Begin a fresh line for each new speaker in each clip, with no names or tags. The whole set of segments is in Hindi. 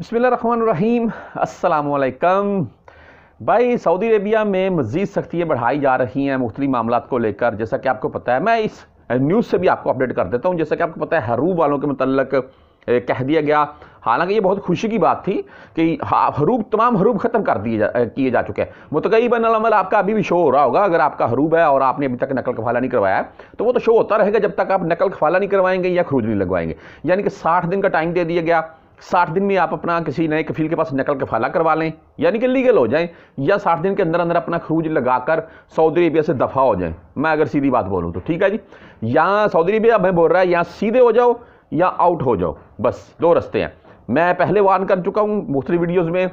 बसमीम अल्लाम भाई सऊदी अरेबिया में मज़ीद सख्तियाँ बढ़ाई जा रही हैं मुख्तलि मामला को लेकर जैसा कि आपको पता है मैं इस न्यूज़ से भी आपको अपडेट कर देता हूँ जैसा कि आपको पता है हरूब वालों के मतलब कह दिया गया हालांकि ये बहुत खुशी की बात थी कि हरूब तमाम हरूब ख़त्म कर दिए जा किए जा चुके हैं मुतकईबन अमल आपका अभी भी शो हो रहा होगा अगर आपका हरूब है और आपने अभी तक नकल कफाला नहीं करवाया तो वो तो शो होता रहेगा जब तक आप नकल कफाला नहीं करवाएंगे या खरूज नहीं लगवाएंगे यानी कि साठ दिन का टाइम दे दिया गया साठ दिन में आप अपना किसी नए कफील के पास नकल कफाला करवा लें यानी कि लीगल हो जाएं या साठ दिन के अंदर अंदर अपना खरूज लगाकर सऊदी अरेबिया से दफ़ा हो जाएं मैं अगर सीधी बात बोलूँ तो ठीक है जी यहाँ सऊदी अरेबिया मैं बोल रहा है यहाँ सीधे हो जाओ या आउट हो जाओ बस दो रस्ते हैं मैं पहले वार्न कर चुका हूँ दूसरी वीडियोज़ में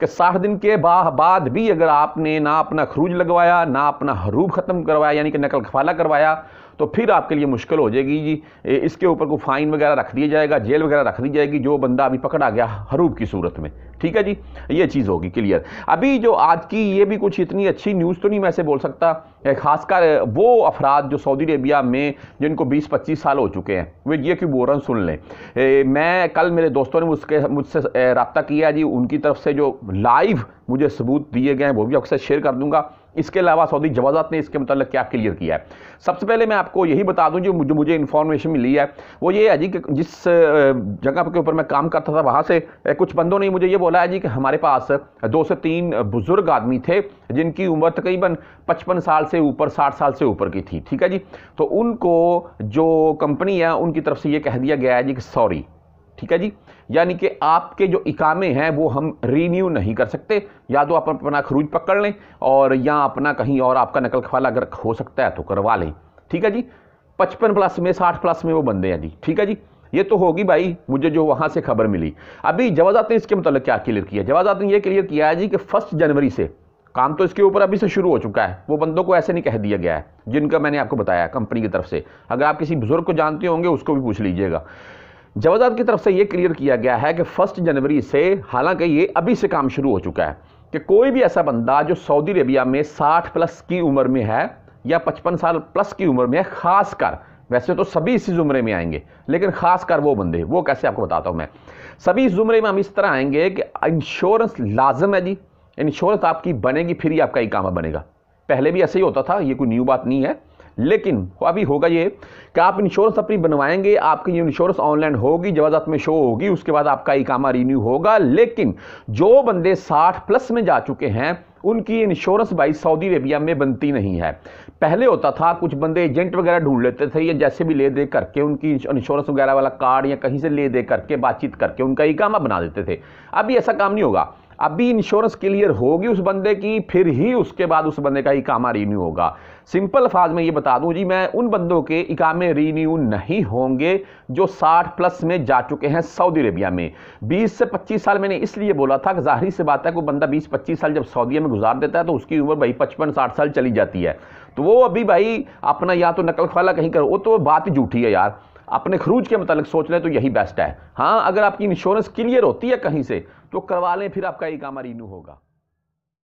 कि साठ दिन के बाद भी अगर आपने ना अपना खरूज लगवाया ना अपना हरूब ख़त्म करवाया यानी कि नकल कफाला करवाया तो फिर आपके लिए मुश्किल हो जाएगी जी इसके ऊपर को फाइन वगैरह रख दिया जाएगा जेल वगैरह रख दी जाएगी जो बंदा अभी पकड़ा गया हरूब की सूरत में ठीक है जी ये चीज़ होगी क्लियर अभी जो आज की ये भी कुछ इतनी अच्छी न्यूज़ तो नहीं मैं ऐसे बोल सकता खासकर वो अफराद जो सऊदी अरेबिया में जिनको 20-25 साल हो चुके हैं वे ये क्यों हैं सुन लें मैं कल मेरे दोस्तों ने मुझके मुझसे रबता किया जी उनकी तरफ से जो लाइव मुझे सबूत दिए गए हैं वो भी आपके साथ शेयर कर दूंगा इसके अलावा सऊदी जवाजात ने इसके मतलब क्या क्लियर किया है सबसे पहले मैं आपको यही बता दूं जो मुझे, मुझे इन्फॉर्मेशन मिली है वो ये है जी कि जिस जगह के ऊपर मैं काम करता था वहाँ से कुछ बंदों ने मुझे ये बोला है जी कि हमारे पास दो से तीन बुज़ुर्ग आदमी थे जिनकी उम्र तकरीबन पचपन साल से ऊपर साठ साल से ऊपर की थी ठीक है जी तो उनको जो कंपनी है उनकी तरफ से ये कह दिया गया है जी कि सॉरी ठीक है जी यानी कि आपके जो इकामे हैं वो हम रीन्यू नहीं कर सकते या तो आप अपना खरूज पकड़ लें और या अपना कहीं और आपका नकल खवाला अगर हो सकता है तो करवा लें ठीक है जी पचपन प्लस में साठ प्लस में वो बंदे हैं जी ठीक है जी ये तो होगी भाई मुझे जो वहाँ से खबर मिली अभी जवाजात ने इसके मतलब क्या क्लियर किया जवाजात ने यह क्लियर किया है जी कि फर्स्ट जनवरी से काम तो इसके ऊपर अभी से शुरू हो चुका है वो बंदों को ऐसे नहीं कह दिया गया है जिनका मैंने आपको बताया कंपनी की तरफ से अगर आप किसी बुजुर्ग को जानते होंगे उसको भी पूछ लीजिएगा जवाजात की तरफ से ये क्लियर किया गया है कि फर्स्ट जनवरी से हालांकि ये अभी से काम शुरू हो चुका है कि कोई भी ऐसा बंदा जो सऊदी अरेबिया में 60 प्लस की उम्र में है या 55 साल प्लस की उम्र में है खासकर वैसे तो सभी इसी जुमरे में आएंगे लेकिन खासकर वो बंदे वो कैसे आपको बताता हूँ मैं सभी इस जुमरे में हम इस तरह आएंगे कि इंश्योरेंस लाजम है जी इंश्योरेंस आपकी बनेगी फिर ही आपका काम बनेगा पहले भी ऐसे ही होता था ये कोई न्यू बात नहीं है लेकिन अभी होगा ये कि आप इंश्योरेंस अपनी बनवाएंगे आपकी ये इंश्योरेंस ऑनलाइन होगी जवाजात में शो होगी उसके बाद आपका कामा रिन्यू होगा लेकिन जो बंदे 60 प्लस में जा चुके हैं उनकी इंश्योरेंस भाई सऊदी अरेबिया में बनती नहीं है पहले होता था कुछ बंदे एजेंट वगैरह ढूंढ लेते थे या जैसे भी ले दे करके उनकी इंश्योरेंस वगैरह वाला कार्ड या कहीं से ले दे करके बातचीत करके उनका इकामा बना देते थे अभी ऐसा काम नहीं होगा अभी इंश्योरेंस क्लियर होगी उस बंदे की फिर ही उसके बाद उस बंदे का इकामा रीन्यू होगा सिंपल फाज में ये बता दूं जी मैं उन बंदों के इकामे रीन्यू नहीं होंगे जो 60 प्लस में जा चुके हैं सऊदी अरेबिया में 20 से 25 साल मैंने इसलिए बोला था कि जाहिर सी बात है कि बंदा 20-25 साल जब सऊदी में गुजार देता है तो उसकी उम्र भाई पचपन साठ साल चली जाती है तो वो अभी भाई अपना या तो नकल खाला कहीं करो वो तो बात ही झूठी है यार अपने खरूज के मतलब सोच लें तो यही बेस्ट है हाँ अगर आपकी इंश्योरेंस क्लियर होती है कहीं से तो करवा लें फिर आपका काम रिन्यू होगा